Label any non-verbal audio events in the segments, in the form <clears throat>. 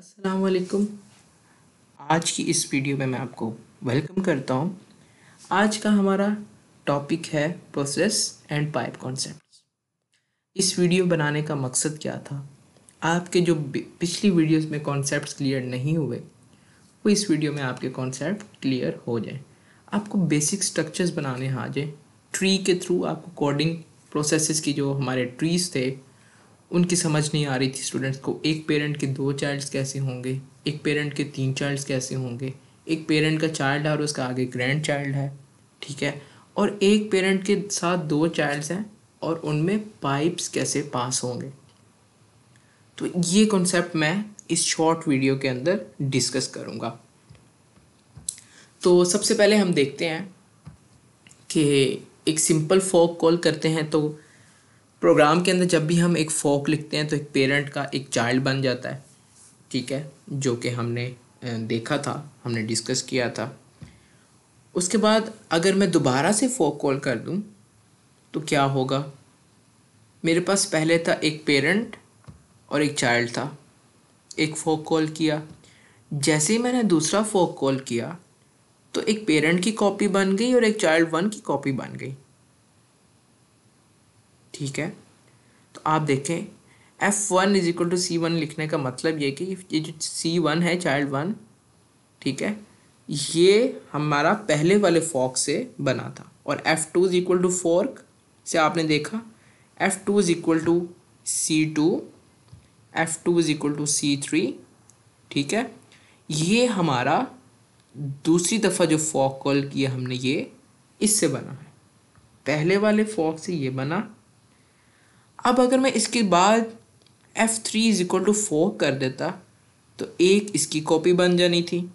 असलकम आज की इस वीडियो में मैं आपको वेलकम करता हूँ आज का हमारा टॉपिक है प्रोसेस एंड पाइप कॉन्सेप्ट इस वीडियो बनाने का मकसद क्या था आपके जो पिछली वीडियोस में कॉन्सेप्ट क्लियर नहीं हुए वो इस वीडियो में आपके कॉन्सेप्ट क्लियर हो जाए आपको बेसिक स्ट्रक्चर्स बनाने आ जाए ट्री के थ्रू आपको कोडिंग प्रोसेसेस की जो हमारे ट्रीज थे उनकी समझ नहीं आ रही थी स्टूडेंट्स को एक पेरेंट के दो चाइल्ड्स कैसे होंगे एक पेरेंट के तीन चाइल्ड्स कैसे होंगे एक पेरेंट का चाइल्ड है और उसका आगे ग्रैंड चाइल्ड है ठीक है और एक पेरेंट के साथ दो चाइल्ड्स हैं और उनमें पाइप्स कैसे पास होंगे तो ये कॉन्सेप्ट मैं इस शॉर्ट वीडियो के अंदर डिस्कस करूँगा तो सबसे पहले हम देखते हैं कि एक सिंपल फॉक कॉल करते हैं तो प्रोग्राम के अंदर जब भी हम एक फोक लिखते हैं तो एक पेरेंट का एक चाइल्ड बन जाता है ठीक है जो कि हमने देखा था हमने डिस्कस किया था उसके बाद अगर मैं दोबारा से फोक कॉल कर दूं तो क्या होगा मेरे पास पहले था एक पेरेंट और एक चाइल्ड था एक फोक कॉल किया जैसे ही मैंने दूसरा फोक कॉल किया तो एक पेरेंट की कॉपी बन गई और एक चाइल्ड वन की कॉपी बन गई ठीक है तो आप देखें F one is equal to C one लिखने का मतलब ये कि ये जो सी वन है चाइल्ड वन ठीक है ये हमारा पहले वाले फॉक से बना था और F two is equal to fork से आपने देखा F two is equal to C two F two is equal to C three ठीक है ये हमारा दूसरी दफ़ा जो फॉक कॉल किया हमने ये इससे बना है पहले वाले फॉक से ये बना अब अगर मैं इसके बाद F three is equal to four कर देता तो एक इसकी कॉपी बन जानी थी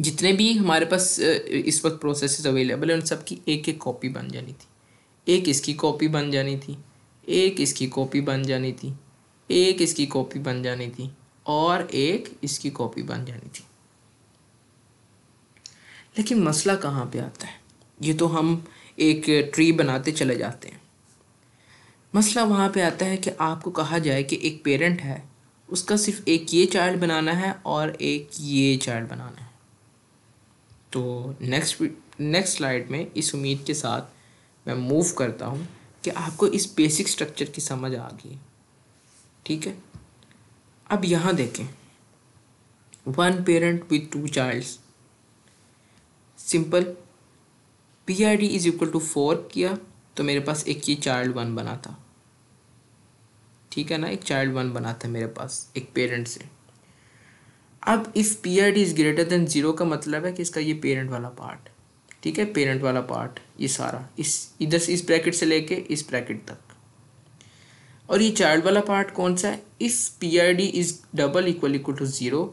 जितने भी हमारे पास इस वक्त प्रोसेस अवेलेबल है उन सब की एक एक कॉपी बन जानी थी एक इसकी कॉपी बन जानी थी एक इसकी कॉपी बन जानी थी एक इसकी कॉपी बन जानी थी और एक इसकी कॉपी बन जानी थी लेकिन मसला कहाँ पे आता है ये तो हम एक ट्री बनाते चले जाते हैं मसला वहाँ पे आता है कि आपको कहा जाए कि एक पेरेंट है उसका सिर्फ एक ये चाइल्ड बनाना है और एक ये चाइल्ड बनाना है तो नेक्स्ट नेक्स्ट स्लाइड में इस उम्मीद के साथ मैं मूव करता हूँ कि आपको इस बेसिक स्ट्रक्चर की समझ आ गई ठीक है अब यहाँ देखें one parent with two childs simple P I D is equal to four किया तो मेरे पास एक ये चाइल्ड वन बना था ठीक है ना एक चाइल्ड वन बना था मेरे पास एक पेरेंट से अब if P R D is greater than zero का मतलब है कि इसका ये पेरेंट वाला पार्ट ठीक है पेरेंट वाला पार्ट ये सारा इस इधर से इस ब्रैकेट से लेके इस ब्रैकेट तक और ये चाइल्ड वाला पार्ट कौन सा है if P R D is double equal equal to zero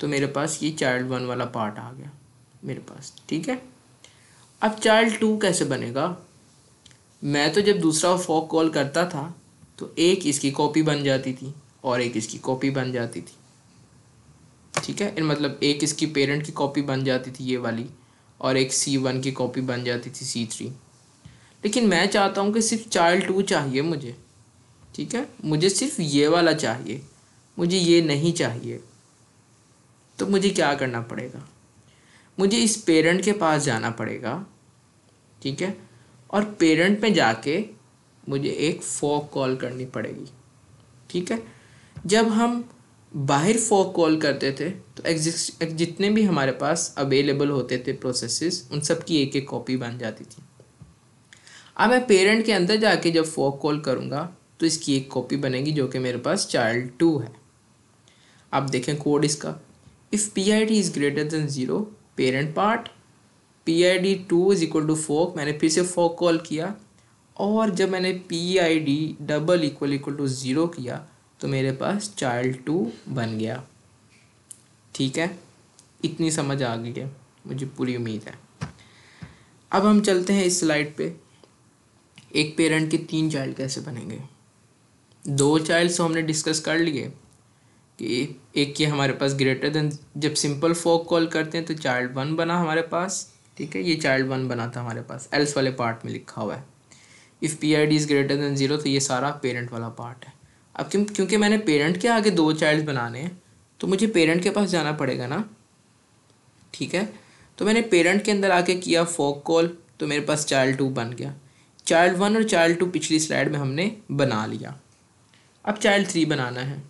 तो मेरे पास ये चाइल्ड वन वाला पार्ट आ गया मेरे पास ठीक है अब चाइल्ड टू कैसे बनेगा मैं तो जब दूसरा फॉक कॉल करता था तो एक इसकी कॉपी बन जाती थी और एक इसकी कॉपी बन जाती थी ठीक है मतलब एक इसकी पेरेंट की कॉपी बन जाती थी ये वाली और एक सी वन की कॉपी बन जाती थी सी थ्री लेकिन मैं चाहता हूँ कि सिर्फ चाइल्ड टू चाहिए मुझे ठीक है मुझे सिर्फ ये वाला चाहिए मुझे ये नहीं चाहिए तो मुझे क्या करना पड़ेगा मुझे इस पेरेंट के पास जाना पड़ेगा ठीक है और पेरेंट में जाके मुझे एक फॉक कॉल करनी पड़ेगी ठीक है जब हम बाहर फॉक कॉल करते थे तो एग्जिस्ट जितने भी हमारे पास अवेलेबल होते थे प्रोसेसेस उन सब की एक एक कॉपी बन जाती थी अब मैं पेरेंट के अंदर जाके जब फॉक कॉल करूँगा तो इसकी एक कॉपी बनेगी जो कि मेरे पास चाइल्ड टू है आप देखें कोड इसका if P I T is greater than zero parent part P I D two is equal to fork मैंने फिर से फोक कॉल किया और जब मैंने P I D double equal equal to zero किया तो मेरे पास चाइल्ड टू बन गया ठीक है इतनी समझ आ गई है मुझे पूरी उम्मीद है अब हम चलते हैं इस स्लाइड पे एक पेरेंट के तीन चाइल्ड कैसे बनेंगे दो चाइल्ड चाइल्ड्स तो हमने डिस्कस कर लिए कि एक के हमारे पास ग्रेटर देन जब सिंपल फोक कॉल करते हैं तो चाइल्ड वन बना हमारे पास ठीक है ये चाइल्ड वन बना था हमारे पास एल्स वाले पार्ट में लिखा हुआ है if P I D is greater than zero तो ये सारा पेरेंट वाला पार्ट है अब क्यों क्योंकि मैंने पेरेंट के आगे दो चाइल्ड बनाने हैं तो मुझे पेरेंट के पास जाना पड़ेगा ना ठीक है तो मैंने पेरेंट के अंदर आके किया फोक कॉल तो मेरे पास चाइल्ड टू बन गया चाइल्ड वन और चाइल्ड टू पिछली स्लाइड में हमने बना लिया अब चाइल्ड थ्री बनाना है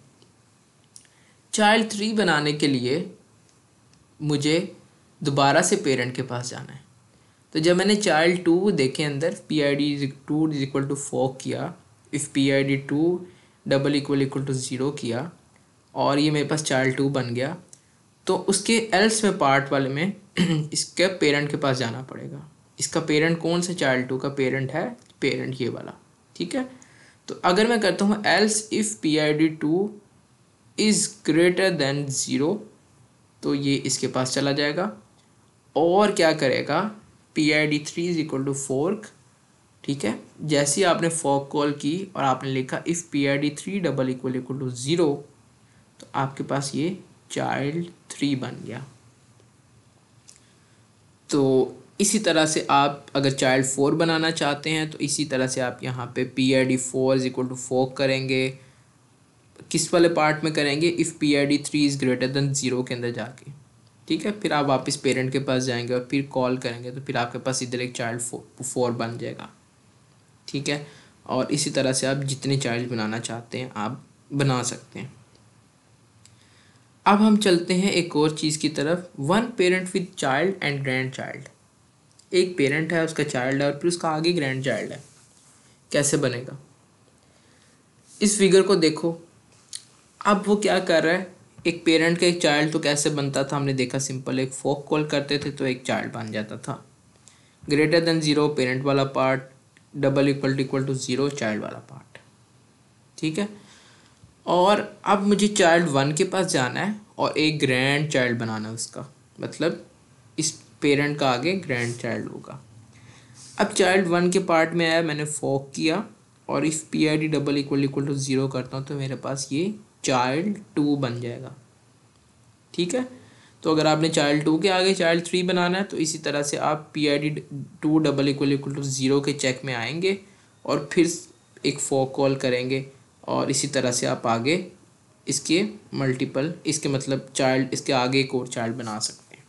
चाइल्ड थ्री बनाने के लिए मुझे दोबारा से पेरेंट के पास जाना है तो जब मैंने चाइल्ड टू देखे अंदर P I D two is equal to four किया if P I D two double equal equal to zero किया और ये मेरे पास चाइल्ड टू बन गया तो उसके एल्स में पार्ट वाले में <clears throat> इसके पेरेंट के पास जाना पड़ेगा इसका पेरेंट कौन सा चाइल्ड टू का पेरेंट है पेरेंट ये वाला ठीक है तो अगर मैं करता हूँ else if P I D two is greater than zero तो ये इसके पास चला जाएगा और क्या करेगा P I D three is equal to fork ठीक है जैसे आपने फोर्क कॉल की और आपने लिखा if P I D three double equal equal to zero तो आपके पास ये चाइल्ड थ्री बन गया तो इसी तरह से आप अगर चाइल्ड फोर बनाना चाहते हैं तो इसी तरह से आप यहाँ पे P I D four is equal to fork करेंगे किस वाले पार्ट में करेंगे if P I D three is greater than zero के अंदर जाके ठीक है फिर आप वापस पेरेंट के पास जाएंगे और फिर कॉल करेंगे तो फिर आपके पास इधर एक चाइल्ड फो, फोर बन जाएगा ठीक है और इसी तरह से आप जितने चाइल्ड बनाना चाहते हैं आप बना सकते हैं अब हम चलते हैं एक और चीज़ की तरफ one parent with child and grand child एक पेरेंट है उसका चाइल्ड है और फिर उसका आगे ग्रैंड चाइल्ड है कैसे बनेगा इस फिगर को देखो अब वो क्या कर रहा है एक पेरेंट का एक चाइल्ड तो कैसे बनता था हमने देखा सिंपल एक फोक कॉल करते थे तो एक चाइल्ड बन जाता था ग्रेटर देन ज़ीरो पेरेंट वाला part double equal to equal to zero child वाला पार्ट ठीक है और अब मुझे चाइल्ड वन के पास जाना है और एक ग्रैंड चाइल्ड बनाना है उसका मतलब इस पेरेंट का आगे ग्रैंड चाइल्ड होगा अब चाइल्ड वन के पार्ट में आया मैंने फोक किया और if P I D double equal equal to zero करता हूँ तो मेरे पास ये चाइल्ड टू बन जाएगा ठीक है तो अगर आपने चाइल्ड टू के आगे चाइल्ड थ्री बनाना है तो इसी तरह से आप P I D two double equal equal to zero के चेक में आएंगे और फिर एक फोक कॉल करेंगे और इसी तरह से आप आगे इसके मल्टीपल इसके मतलब चाइल्ड इसके आगे एक और चाइल्ड बना सकते हैं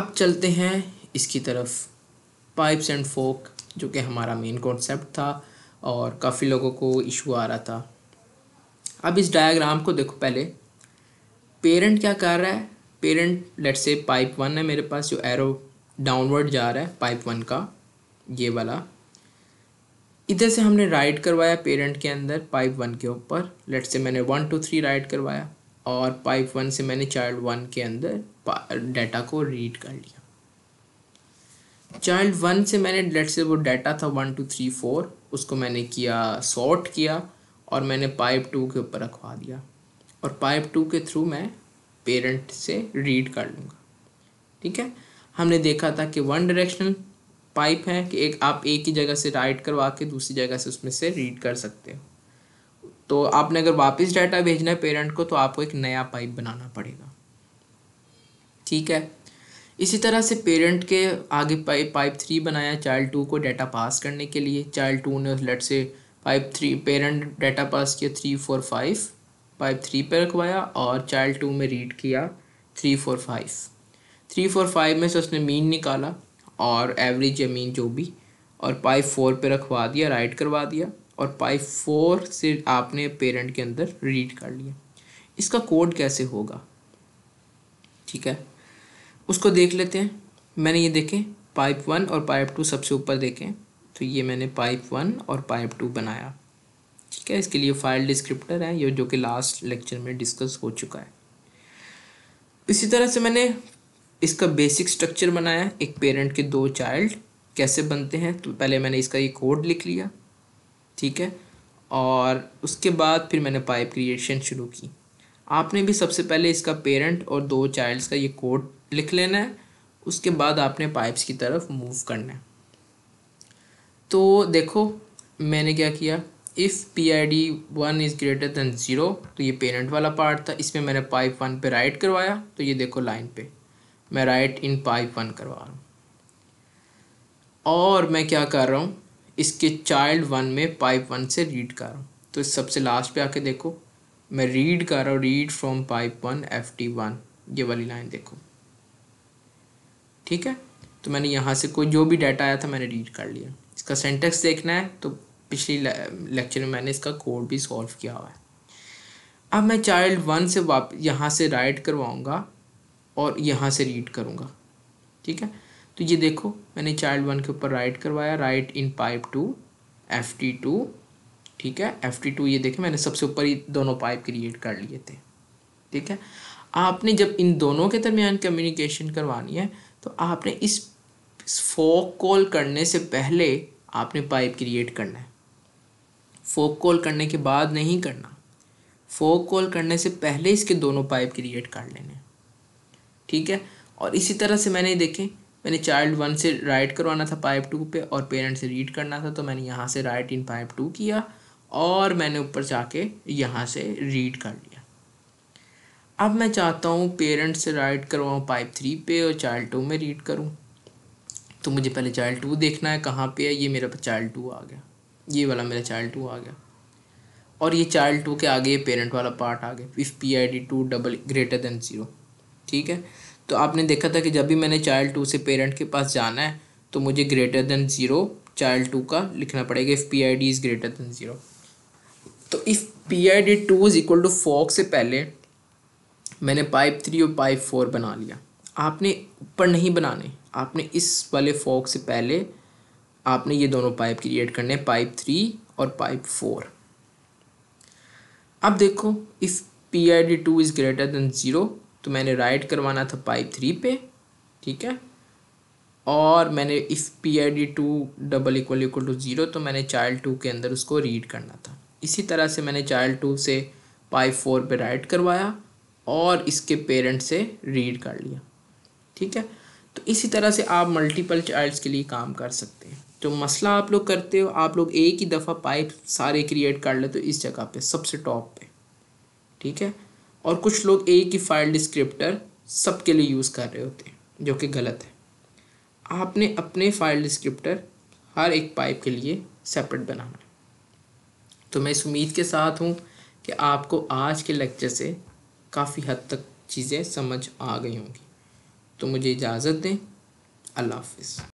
अब चलते हैं इसकी तरफ पाइप्स एंड फोक जो कि हमारा मेन कॉन्सेप्ट था और काफ़ी लोगों को इशू आ रहा था अब इस डायग्राम को देखो पहले पेरेंट क्या कर रहा है पेरेंट लेट से पाइप वन है मेरे पास जो एरो डाउनवर्ड जा रहा है पाइप वन का ये वाला इधर से हमने राइट करवाया पेरेंट के अंदर पाइप वन के ऊपर लेट से मैंने वन टू थ्री राइट करवाया और पाइप वन से मैंने चाइल्ड वन के अंदर डाटा को रीड कर लिया चाइल्ड वन से मैंने लेट से वो डाटा था वन टू थ्री फोर उसको मैंने किया सॉर्ट किया और मैंने पाइप टू के ऊपर रखवा दिया और पाइप टू के थ्रू मैं पेरेंट से रीड कर लूँगा ठीक है हमने देखा था कि वन डायरेक्शनल पाइप है कि एक आप एक ही जगह से राइट करवा के दूसरी जगह से उसमें से रीड कर सकते हो तो आपने अगर वापस डाटा भेजना है पेरेंट को तो आपको एक नया पाइप बनाना पड़ेगा ठीक है इसी तरह से पेरेंट के आगे पाइप पाइप थ्री बनाया चाइल्ड टू को डाटा पास करने के लिए चाइल्ड टू ने उस लेट से pipe three parent data pass किया three four five pipe three पे रखवाया और चाइल्ड टू में रीड किया three four five three four five में से उसने मीन निकाला और एवरेज या मीन जो भी और पाइप फोर पे रखवा दिया राइट करवा दिया और पाइप फोर से आपने पेरेंट के अंदर रीड कर लिया इसका कोड कैसे होगा ठीक है उसको देख लेते हैं मैंने ये देखें पाइप वन और पाइप टू सबसे ऊपर देखें तो ये मैंने पाइप वन और पाइप टू बनाया ठीक है इसके लिए फाइल डिस्क्रिप्टर है ये जो कि लास्ट लेक्चर में डिस्कस हो चुका है इसी तरह से मैंने इसका बेसिक स्ट्रक्चर बनाया एक पेरेंट के दो चाइल्ड कैसे बनते हैं तो पहले मैंने इसका ये कोड लिख लिया ठीक है और उसके बाद फिर मैंने पाइप क्रिएशन शुरू की आपने भी सबसे पहले इसका पेरेंट और दो चाइल्ड्स का ये कोड लिख लेना है उसके बाद आपने पाइप्स की तरफ मूव करना है तो देखो मैंने क्या किया if P I D one is greater than zero तो ये पेरेंट वाला पार्ट था इसमें मैंने पाइप वन पे राइट करवाया तो ये देखो लाइन पे मैं राइट इन पाइप वन करवा रहा हूँ और मैं क्या कर रहा हूँ इसके चाइल्ड वन में पाइप वन से रीड कर रहा हूँ तो सबसे लास्ट पे आके देखो मैं रीड कर रहा हूँ read from pipe one F T one ये वाली लाइन देखो ठीक है तो मैंने यहाँ से कोई जो भी डाटा आया था मैंने रीड कर लिया इसका सेंटेक्स देखना है तो पिछली लेक्चर में मैंने इसका कोड भी सॉल्व किया हुआ है अब मैं चाइल्ड वन से वाप यहाँ से राइट करवाऊँगा और यहाँ से रीड करूँगा ठीक है तो ये देखो मैंने चाइल्ड वन के ऊपर राइट करवाया write in pipe two F T two ठीक है एफ टी टू ये देखें मैंने सबसे ऊपर ही दोनों पाइप क्रिएट कर लिए थे ठीक है आपने जब इन दोनों के दरमियान कम्युनिकेशन करवानी है तो आपने इस फोक कॉल करने से पहले आपने पाइप क्रिएट करना है फोक कॉल करने के बाद नहीं करना फोक कॉल करने से पहले इसके दोनों पाइप क्रिएट कर लेने ठीक है और इसी तरह से मैंने देखें मैंने चाइल्ड वन से राइट करवाना था पाइप टू पे और पेरेंट से रीड करना था तो मैंने यहाँ से राइट इन पाइप टू किया और मैंने ऊपर जाके यहाँ से रीड कर लिया अब मैं चाहता हूँ पेरेंट से राइट करवाऊँ पाइप थ्री पे और चाइल्ड टू में रीड करूँ तो मुझे पहले चाइल्ड टू देखना है कहाँ पे है ये मेरा चाइल्ड टू आ गया ये वाला मेरा चाइल्ड टू आ गया और ये चाइल्ड टू के आगे पेरेंट वाला पार्ट आ गया if P I D two double greater than zero ठीक है तो आपने देखा था कि जब भी मैंने चाइल्ड टू से पेरेंट के पास जाना है तो मुझे greater than zero child two का लिखना पड़ेगा if P I D is greater than zero तो if P I D two is equal to fork से पहले मैंने पाइप थ्री और पाइप फोर बना लिया आपने ऊपर नहीं बनाने आपने इस वाले फॉक से पहले आपने ये दोनों पाइप क्रिएट करने हैं पाइप थ्री और पाइप फोर अब देखो if P I D two is greater than zero तो मैंने राइट करवाना था पाइप थ्री पे ठीक है और मैंने if P I D two double equal equal to zero तो मैंने चाइल्ड टू के अंदर उसको रीड करना था इसी तरह से मैंने चाइल्ड टू से पाइप फोर पे राइट करवाया और इसके पेरेंट से रीड कर लिया ठीक है तो इसी तरह से आप मल्टीपल चाइल्ड्स के लिए काम कर सकते हैं जो मसला आप लोग करते हो आप लोग एक ही दफ़ा पाइप सारे क्रिएट कर लेते हो इस जगह पे सबसे टॉप पे ठीक है और कुछ लोग एक ही फाइल डिस्क्रिप्टर सबके लिए यूज़ कर रहे होते हैं जो कि गलत है आपने अपने फाइल डिस्क्रिप्टर हर एक पाइप के लिए सेपरेट बनाना है तो मैं इस उम्मीद के साथ हूँ कि आपको आज के लेक्चर से काफ़ी हद तक चीज़ें समझ आ गई होंगी तो मुझे इजाज़त दें अल्लाह हाफिज़